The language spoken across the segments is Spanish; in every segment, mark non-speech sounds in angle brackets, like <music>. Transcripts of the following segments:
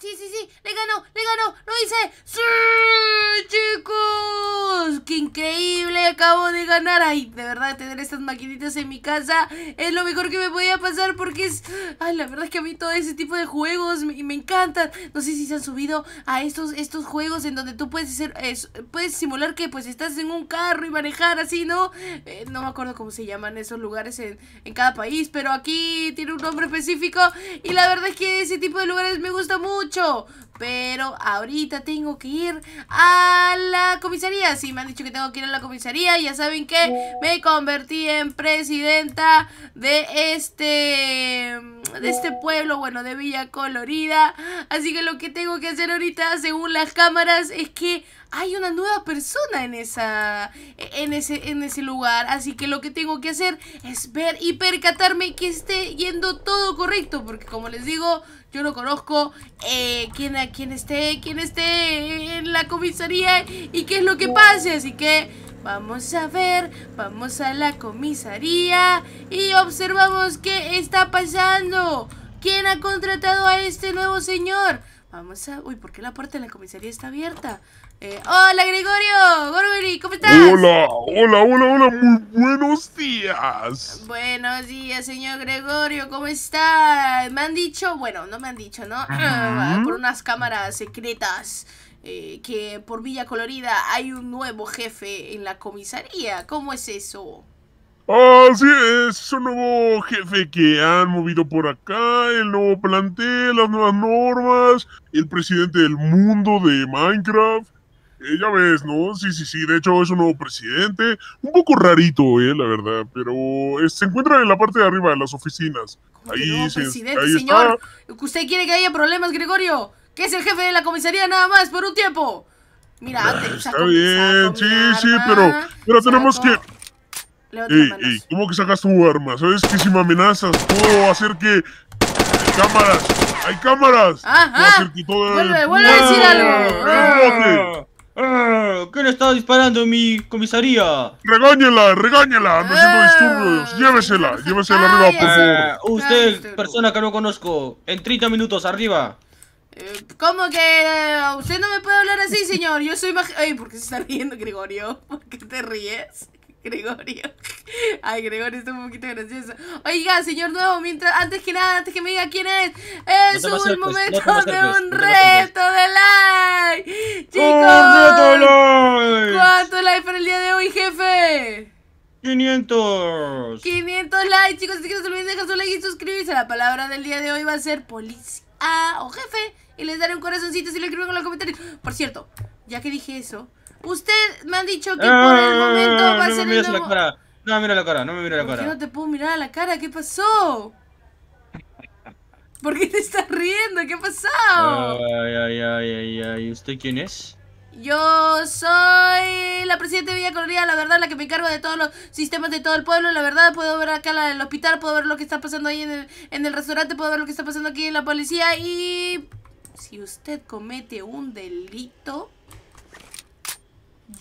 Sí, sí, sí. Le ganó, le ganó. Lo hice. ¡Sí, chicos! ¡Qué increíble! Acabo de ganar. Ay, de verdad, tener estas maquinitas en mi casa es lo mejor que me podía pasar porque es... Ay, la verdad es que a mí todo ese tipo de juegos me, me encantan. No sé si se han subido a estos, estos juegos en donde tú puedes hacer... Es, puedes simular que pues estás en un carro y manejar así, ¿no? Eh, no me acuerdo cómo se llaman esos lugares en, en cada país, pero aquí tiene un nombre específico y la verdad es que ese tipo de lugares me gusta mucho. Pero ahorita tengo que ir a la comisaría. Sí, me han dicho que tengo que ir a la comisaría. Ya saben que oh. me convertí en presidenta de este de este oh. pueblo, bueno, de Villa Colorida. Así que lo que tengo que hacer ahorita, según las cámaras, es que hay una nueva persona en esa en ese en ese lugar, así que lo que tengo que hacer es ver y percatarme que esté yendo todo correcto, porque como les digo, yo no conozco eh, quién, a quién esté, quién esté en la comisaría y qué es lo que pase. Así que vamos a ver, vamos a la comisaría y observamos qué está pasando. ¿Quién ha contratado a este nuevo señor? Vamos a... Uy, ¿por qué la puerta de la comisaría está abierta? Eh, ¡Hola, Gregorio! ¿Cómo estás? ¡Hola! ¡Hola, hola, hola! ¡Muy buenos días! Buenos días, señor Gregorio. ¿Cómo está? Me han dicho... Bueno, no me han dicho, ¿no? <clears throat> Ah, por unas cámaras secretas eh, que por Villa Colorida hay un nuevo jefe en la comisaría. ¿Cómo es eso? Ah, sí, es un nuevo jefe que han movido por acá, el nuevo plantel, las nuevas normas, el presidente del mundo de Minecraft ya ves, ¿no? Sí, sí, sí. De hecho, es un nuevo presidente. Un poco rarito, eh, la verdad. Pero eh, se encuentra en la parte de arriba de las oficinas. Ahí, se señor? ¿Usted quiere que haya problemas, Gregorio? Que es el jefe de la comisaría nada más por un tiempo. Mira, antes, ah, Está bien, sí, sí, pero, pero tenemos que. Ey, ¿Cómo que sacas tu arma? ¿Sabes que si me amenazas puedo hacer que. Hay cámaras! ¡Hay cámaras! ¡Ajá! Vuelve, vuelve a decir algo. Ah, ¿Quién está disparando en mi comisaría? ¡Regáñela, regáñela! ¡Me haciendo ah, disturbios! ¡Llévesela, llévesela arriba, por favor! Eh, usted, persona que no conozco, en 30 minutos, arriba. Eh, ¿Cómo que eh, usted no me puede hablar así, señor? Yo soy más... Ay, ¿por qué se está riendo, Gregorio? ¿Por qué te ríes? Gregorio. <laughs> Ay, Gregorio está un poquito gracioso. Oiga, señor nuevo, mientras, antes que nada, antes que me diga quién es, es un pues, momento de pues, un reto de 500. 500 likes, chicos. si que no se olviden dejar su like y suscribirse. La palabra del día de hoy va a ser policía o jefe. Y les daré un corazoncito si lo escriben en los comentarios. Por cierto, ya que dije eso, usted me ha dicho que por el ah, momento va a no ser me el nuevo... la cara. No, mira la cara, no me mira la cara. no te puedo mirar a la cara, ¿qué pasó? ¿Por qué te estás riendo? ¿Qué ha pasado? Ay, ay, ay, ay, ay. ¿Usted quién es? Yo soy la presidenta de Villa Coloría, la verdad, la que me encargo de todos los sistemas de todo el pueblo. La verdad, puedo ver acá el hospital, puedo ver lo que está pasando ahí en el, restaurante, puedo ver lo que está pasando aquí en la policía. Y si usted comete un delito,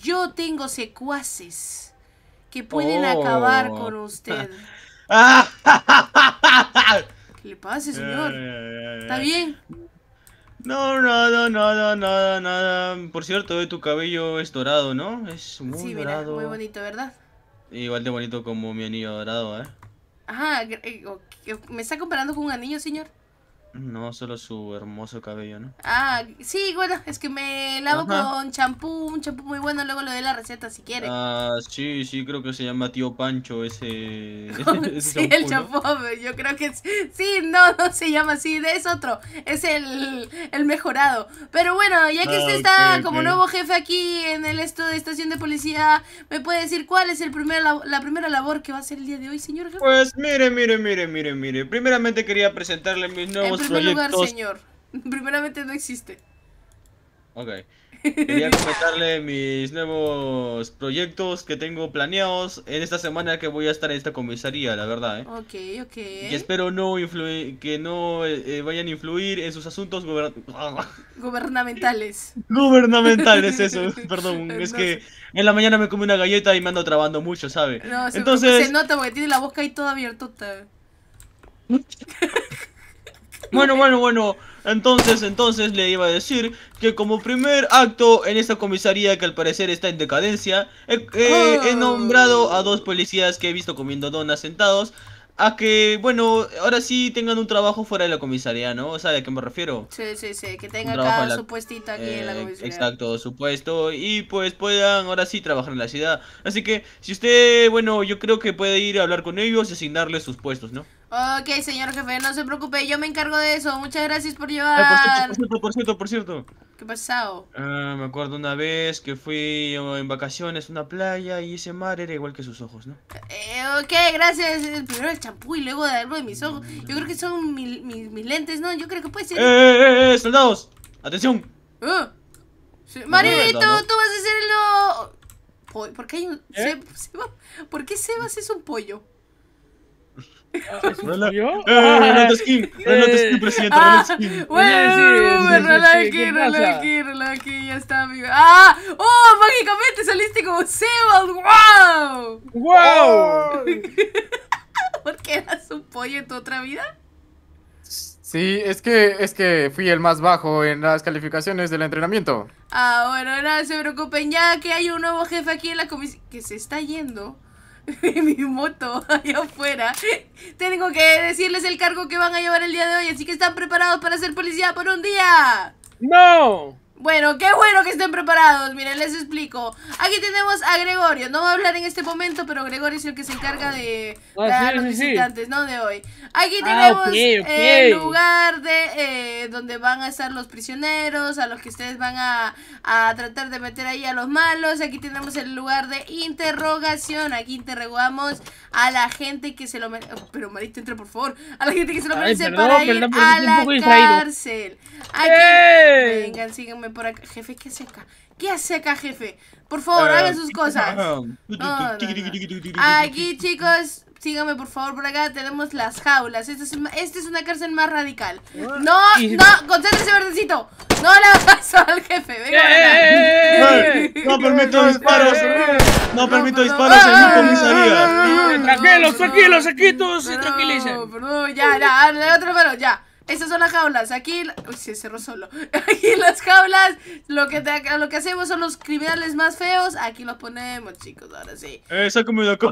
yo tengo secuaces que pueden oh. acabar con usted. <laughs> Ah. ¿Qué le pase, señor? Eh, ¿Está bien? No, nada, nada, nada, nada. Por cierto, tu cabello es dorado, ¿no? Es muy sí, mira, muy bonito, ¿verdad? Igual de bonito como mi anillo dorado, ¿eh? Ajá, eh, ¿me está comparando con un anillo, señor? No, solo su hermoso cabello, ¿no? Ah, sí, bueno, es que me lavo con champú, un champú muy bueno, luego lo de la receta si quiere. Ah, sí, sí, creo que se llama tío Pancho ese... <laughs> Oh, sí, el champú, yo creo que es... Sí, no, no se llama así, es otro, es el, mejorado. Pero bueno, ya que usted ah, está como nuevo jefe aquí en el esto de estación de policía, ¿me puede decir cuál es el primer, la, primera labor que va a hacer el día de hoy, señor jefe? Pues mire, mire, mire, mire, mire. Primeramente quería presentarle mis nuevos primer lugar, señor. <laughs> Primeramente no existe. Ok. Quería comentarle mis nuevos proyectos que tengo planeados en esta semana que voy a estar en esta comisaría, la verdad. ¿eh? Ok, ok. Y espero no que no eh, eh, vayan a influir en sus asuntos <laughs> gubernamentales. gubernamentales, eso, <laughs> perdón. Es que en la mañana me come una galleta y me ando trabando mucho, ¿Sabes? No, se, Entonces... se nota porque tiene la boca ahí toda abierta. Bueno, bueno, bueno. Entonces, entonces le iba a decir que como primer acto en esta comisaría que al parecer está en decadencia, he ah. nombrado a dos policías que he visto comiendo donas sentados a que, bueno, ahora sí tengan un trabajo fuera de la comisaría, ¿no? O sea, ¿a qué me refiero? Sí, sí, sí, que tengan acá su puestito aquí en la eh, comisaría. Exacto, su puesto, y pues puedan ahora sí trabajar en la ciudad. Así que, si usted, bueno, yo creo que puede ir a hablar con ellos y asignarles sus puestos, ¿no? Ok, señor jefe, no se preocupe, yo me encargo de eso. Muchas gracias por eh, llevar. por cierto, por cierto, por cierto. ¿Qué pasado? Ah, me acuerdo una vez que fui en vacaciones a una playa y ese mar era igual que sus ojos, ¿no? Eh, ok, gracias. Eh, primero el champú y luego de algo de mis ojos. Yo creo que son mis lentes, ¿no? Yo creo que puede ser. ¡Eh, eh, eh! eh ¡Soldados! ¡Atención! Uh. tú vas a ser el. ¿Por qué hay un. ¿Por qué Sebas es un pollo? <laughs> Eh, Ronaldo Skin, <laughs> Skin, eh, presidente, ah, Skin. Skin, Skin, Skin, ya está, amigo. ¡Ah! ¡Oh! Mágicamente saliste como Sebald, ¡wow! ¡Wow! <laughs> ¿Por qué eras un pollo en tu otra vida? Sí, es que, es que fui el más bajo en las calificaciones del entrenamiento. Ah, bueno, no se preocupen, ya que hay un nuevo jefe aquí en la comisión que se está yendo. <laughs> mi moto allá afuera. Tengo que decirles el cargo que van a llevar el día de hoy, así que están preparados para ser policía por un día. No. Bueno, qué bueno que estén preparados, miren, les explico Aquí tenemos a Gregorio, no va a hablar en este momento, pero Gregorio es el que se encarga de ah, los visitantes, no de hoy Aquí ah, tenemos el lugar de eh, donde van a estar los prisioneros, a los que ustedes van a, a, tratar de meter ahí a los malos Aquí tenemos el lugar de interrogación, aquí interrogamos a la gente que se lo merece oh, Pero Marito, entra por favor, a la gente que se lo merece para a la cárcel Aquí, vengan, por acá. Jefe, ¿qué seca ¿Qué seca jefe? Por favor, eh, hagan sus <laughs> cosas. Aquí, chicos, síganme por favor por acá. Tenemos las jaulas. Esta es, una cárcel más radical. No, no, concéntrese, verdecito. No le hagas al jefe. no, permito disparos. No permito disparos en mi ah, comisaría. Eh, tranquilos, tranquilos, aquí todos se tranquilicen. Perdón, ya, ya, dale otro pelo, ya. Estas son las jaulas. Aquí. Uy, se cerró solo. <laughs> Aquí las jaulas. Lo que, te, lo que hacemos son los criminales más feos. Aquí los ponemos, chicos. Ahora sí. Eh, sáquenme de acá.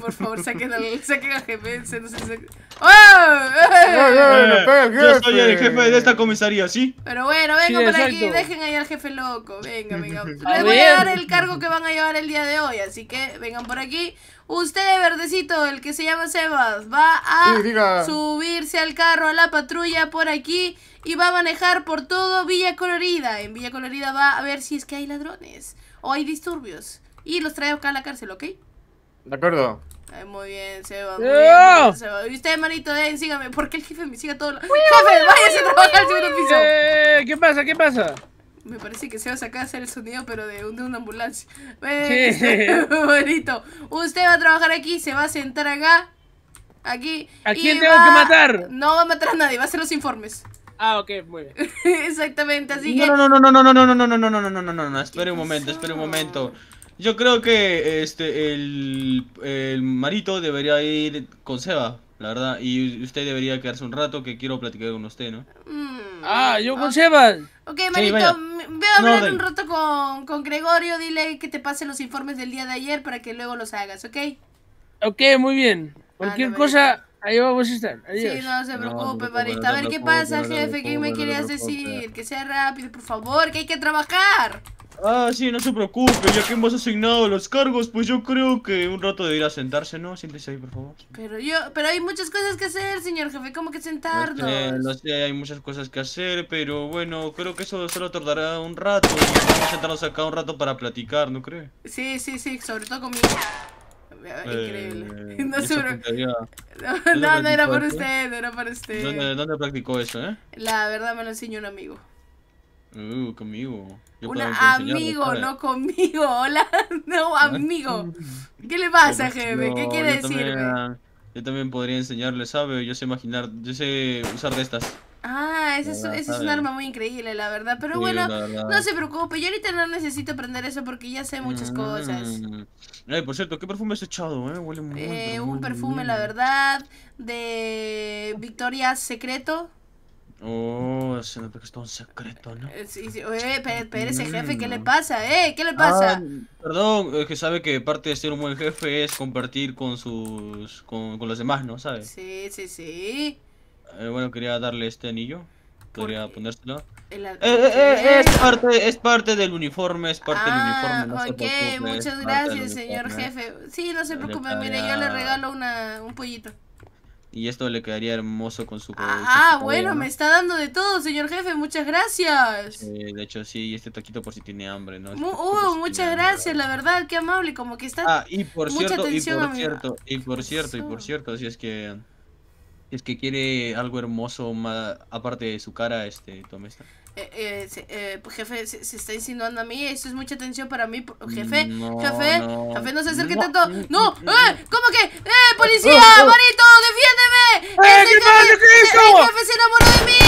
Por favor, saquen al, saquen al jefe. No sé, si... ¡Oh! Eh, yo soy el jefe de esta comisaría, ¿sí? Pero bueno, vengan por aquí. Dejen ahí al jefe loco. Venga, venga. <laughs> Les voy a dar el cargo que van a llevar el día de hoy. Así que vengan por aquí. Usted, verdecito, el que se llama Sebas, va a subirse al carro, a la patrulla por aquí y va a manejar por todo Villa Colorida. En Villa Colorida va a ver si es que hay ladrones o hay disturbios. Y los trae acá a la cárcel, ¿ok? De acuerdo. muy bien, Sebas, Muy bien, Y usted, manito, ven, eh, sígame. Porque el jefe me sigue todo. La... Jefe, váyase a trabajar al segundo piso. ¿Qué pasa? ¿Qué pasa? Me parece que se va a sacar a hacer el sonido, pero de, un, de una ambulancia. bonito. Usted va a trabajar aquí, se va a sentar acá. Aquí. ¿A quién tengo que matar? No va a matar a nadie, va a hacer los informes. Ah, ok, muy bien. Exactamente, así no, que. No, no, no, no, no, no, no, no, no, no, no, no, no, no, no, no, espere un momento, espere un momento. Yo creo que este el, el marito debería ir con Seba, la verdad, y usted debería quedarse un rato que quiero platicar con usted, ¿no? Ah, ah, yo ah. con Sebas. Ok, Marito, voy a hablar un rato con, con, Gregorio. Dile que te pase los informes del día de ayer para que luego los hagas, ¿ok? Ok, muy bien. Cualquier cosa, ahí vamos a estar. Sí, no se preocupe, Marito. a ver qué pasa, jefe. ¿Qué me querías decir? Que sea rápido, por favor, que hay que trabajar. Ah, sí, no se preocupe, ya que hemos asignado los cargos, pues yo creo que un rato de ir a sentarse, ¿no? Siéntese ahí, por favor. Pero yo, pero hay muchas cosas que hacer, señor jefe, ¿cómo que sentarnos? No sé, hay muchas cosas que hacer, pero bueno, creo que eso solo tardará un rato. Vamos a sentarnos acá un rato para platicar, ¿no cree? Sí, sí, sí, sobre todo conmigo. Increíble. Eh, <laughs> no, <laughs> no, no, era para usted, era para usted. ¿Dónde, ¿Dónde practicó eso, eh? La verdad me lo enseñó un amigo. Uh, conmigo. amigo, no conmigo. Hola, <laughs> no, amigo. ¿Qué le pasa, pues, jefe? ¿Qué quiere decir? yo también podría enseñarle, ¿sabe? Yo sé imaginar, yo sé usar de estas. Ah, ese es, un arma muy increíble, la verdad. Pero bueno, no se preocupe, yo ahorita no necesito aprender eso porque ya sé muchas mm. cosas. Ay, por cierto, ¿qué perfume has echado? Eh? Huele muy, eh, un perfume, la verdad, de victoria Secreto. Oh, se me que un secreto, ¿no? Eh, sí, sí. Oye, ese jefe, ¿qué le mm. pasa? ¿Eh? ¿Qué le pasa? Ah, perdón, es que sabe que parte de ser un buen jefe es compartir con sus... con, los demás, ¿no? ¿Sabes? Sí, sí, sí. Eh, bueno, quería darle este anillo. Podría ponérselo. Eh, es, parte, es parte del uniforme, es parte del uniforme. No ah, ok, muchas gracias, señor jefe. Sí, no se preocupe, mire, yo le regalo una, un pollito. Y esto le quedaría hermoso con su. Ah, ah bueno, me está dando de todo, señor jefe, muchas gracias. de hecho, sí, y este taquito por si tiene hambre, ¿no? Este uh, muchas gracias, la verdad, qué amable, como que está. Ah, y por mucha cierto, y por cierto, y por cierto, y por cierto, así es que es que quiere algo hermoso aparte de su cara, este, tome esta. Eh, eh, eh pues, jefe, se, está insinuando a mí, Esto es mucha atención para mí, jefe, jefe, jefe, no se acerque tanto, no, <laughs> eh, ¿cómo que? ¡Eh, policía, <laughs> marito, defiéndeme! ¡Eh, mal ¿qué hijo! el, jefe se enamoró de mí!